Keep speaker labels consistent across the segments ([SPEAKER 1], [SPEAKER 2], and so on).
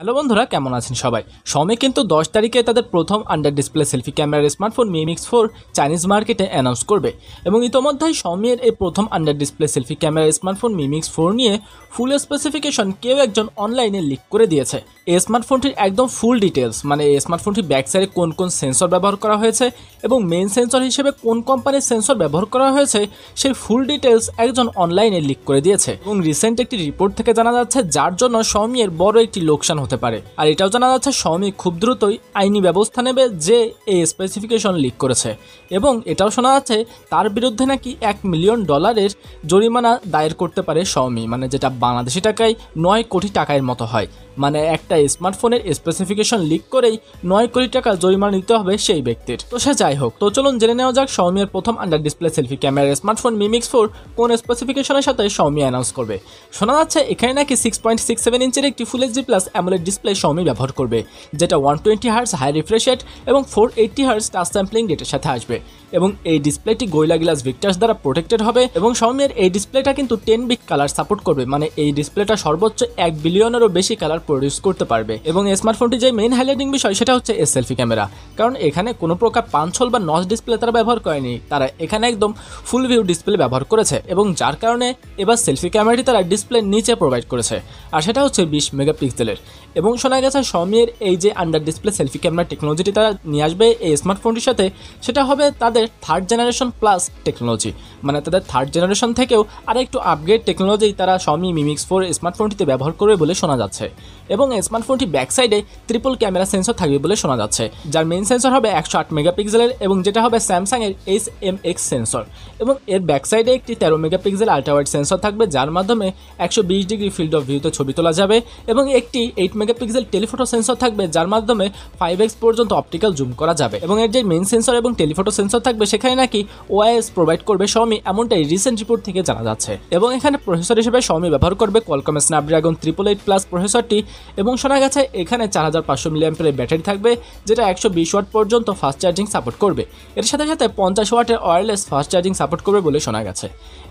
[SPEAKER 1] hello বন্ধুরা কেমন আছেন সবাই সমে কিন্তু দশ তারিখে তাদের প্রথম আন্ডার ডিসপ্লে সেলফি ক্যামেরার স্মার্টফোন মিমিক্স ফোর চাইনিজ মার্কেটে অ্যানাউন্স করবে এবং ইতোমধ্যেই সমের এই প্রথম আন্ডার ডিসপ্লে সেলফি ক্যামেরার স্মার্টফোন মিমিক্স ফোর নিয়ে ফুল স্পেসিফিকেশন কেউ একজন অনলাইনে লিক করে দিয়েছে এই স্মার্টফোনটির একদম ফুল ডিটেলস মানে এই স্মার্টফোনটির ব্যাকসাইডে কোন কোন সেন্সর ব্যবহার করা হয়েছে এবং মেন সেন্সর হিসেবে কোন কোম্পানির সেন্সর ব্যবহার করা হয়েছে সেই ফুল ডিটেলস একজন অনলাইনে লিক করে দিয়েছে এবং রিসেন্ট একটি রিপোর্ট থেকে জানা যাচ্ছে যার জন্য সমিয়ের বড় একটি লোকসান হতে পারে আর এটাও জানা যাচ্ছে সমি খুব দ্রুতই আইনি ব্যবস্থা নেবে যে এই স্পেসিফিকেশন লিক করেছে এবং এটাও শোনা যাচ্ছে তার বিরুদ্ধে নাকি এক মিলিয়ন ডলারের জরিমানা দায়ের করতে পারে সমি মানে যেটা বাংলাদেশি টাকায় নয় কোটি টাকার মতো হয় মানে একটা স্মার্টফোনের স্পেসিফিকেশন লিক করেই নয় কোটি টাকা জরিমানা নিতে হবে সেই ব্যক্তির তো সে যাই হোক তো চলুন জেনে নেওয়া যাক সৌমিয়ার প্রথম আন্ডার ডিসপ্লে সেলফি ক্যামেরার স্মার্টফোন মিমিক্স ফোর কোন স্পেসিফিকেশনের সাথে সৌমি অ্যানাউন্স করবে শোনা যাচ্ছে এখানে নাকি সিক্স পয়েন্ট সিক্স সেভেন ইঞ্চের একটি ফুল জি প্লাস অ্যামোলেড ওলের ডিসপ্লে সমি ব্যবহার করবে যেটা one twenty hertz high refresh rate এবং four eighty hertz touch sampling ডেটের সাথে আসবে এবং এই ডিসপ্লেটি গোয়লা গ্লাস ভিক্টার্স দ্বারা প্রোটেক্টেড হবে এবং সমের এই ডিসপ্লেটা কিন্তু টেন বিট কালার সাপোর্ট করবে মানে এই ডিসপ্লেটা সর্বোচ্চ এক বিলিয়নেরও বেশি কালার প্রডিউস করতে পারবে এবং স্মার্টফোনটি যে মেইন হাইলাইটিং বিষয় সেটা হচ্ছে এস সেলফি ক্যামেরা কারণ এখানে কোনো প্রকার পাঞ্চল বা নচ ডিসপ্লে তারা ব্যবহার করেনি তারা এখানে একদম ফুল ভিউ ডিসপ্লে ব্যবহার করেছে এবং যার কারণে এবার সেলফি ক্যামেরাটি তারা ডিসপ্লের নিচে প্রোভাইড করেছে আর সেটা হচ্ছে বিশ মেগাপিক্সেলের এবং শোনা গেছে সমির এই যে আন্ডার ডিসপ্লে সেলফি ক্যামেরা টেকনোলজিটি তারা নিয়ে আসবে এই স্মার্টফোনটির সাথে সেটা হবে তাদের থার্ড জেনারেশন প্লাস টেকনোলজি মানে তাদের থার্ড জেনারেশন থেকেও আর একটু আপগ্রেড টেকনোলজি তারা সমি মিমিক্স ফোর স্মার্টফোনটিতে ব্যবহার করবে বলে শোনা যাচ্ছে এবং স্মার্টফোনটি ব্যাকসাইডে ট্রিপল ক্যামেরা সেন্সর থাকবে বলে শোনা যাচ্ছে যার মেইন সেন্সর হবে একশো আট মেগাপিক্সেলের এবং যেটা হবে স্যামসাংয়ের এইচ এম এক্স সেন্সর এবং এর ব্যাকসাইডে একটি তেরো মেগাপিক্সেল আল্ট্রাওয়াইড সেন্সর থাকবে যার মাধ্যমে একশো বিশ ডিগ্রি ফিল্ড অফ ভিউতে ছবি তোলা যাবে এবং একটি এইট মেগাপিক্সেল টেলিফোটো সেন্সর থাকবে যার মাধ্যমে ফাইভ এক্স পর্যন্ত অপটিক্যাল জুম করা যাবে এবং এর যে মেইন সেন্সর এবং টেলিফোটো সেন্সর থাকবে সেখানে নাকি ওআইএস প্রোভাইড করবে সমি এমনটাই রিসেন্ট রিপোর্ট থেকে জানা যাচ্ছে এবং এখানে প্রসেসর হিসেবে সমি ব্যবহার করবে Qualcomm Snapdragon triple eight plus প্রসেসরটি এবং শোনা গেছে এখানে চার হাজার পাঁচশো মিলিয়ামপের ব্যাটারি থাকবে যেটা একশো বিশ ওয়াট পর্যন্ত ফাস্ট চার্জিং সাপোর্ট করবে এর সাথে সাথে পঞ্চাশ ওয়াটের ওয়ারলেস ফাস্ট চার্জিং সাপোর্ট করবে বলে শোনা গেছে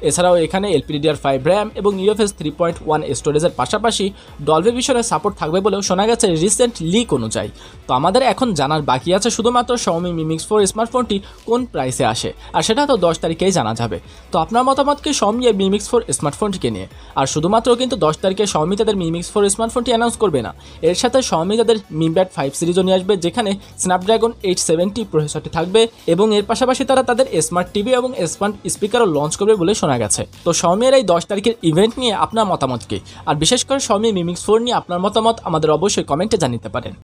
[SPEAKER 1] এছাড়াও এখানে এলপিডিআর ফাইভ র্যাম এবং ইউএফএস থ্রি পয়েন্ট ওয়ান স্টোরেজের পাশাপাশি ডলভে বিষয়ে সাপোর্ট থাকবে বলেও শোনা গেছে রিসেন্ট লিক অনুযায়ী তো আমাদের এখন জানার বাকি আছে শুধুমাত্র শাওমি মিমিক্স ফোর স্মার্টফোনটি কোন প্রাইসে আসে আর সেটা তো দশ তারিখেই জানা যাবে তো আপনার মতামত কি শাওমি মিমিক্স ফোর স্মার্টফোনটিকে নিয়ে আর শুধুমাত্র কিন্তু দশ তারিখে সৌমি তাদের মিমিক্স ফোর স্মার্টফোনটি অ্যানাউন্স করবে না এর সাথে সৌমি তাদের মি ব্যাট ফাইভ সিরিজও নিয়ে আসবে যেখানে স্ন্যাপড্রাগন এইট সেভেন্টি প্রসেসরটি থাকবে এবং এর পাশাপাশি তারা তাদের স্মার্ট টিভি এবং স্মার্ট স্পিকারও লঞ্চ করবে বলে শোনা গেছে তো শাওমিয়ের এই দশ তারিখের ইভেন্ট নিয়ে আপনার মতামত কি আর বিশেষ করে মি মিমিক্স ফোর নিয়ে আপনার মতামত আমাদের অবশ্যই কমেন্টে জানিতে পারেন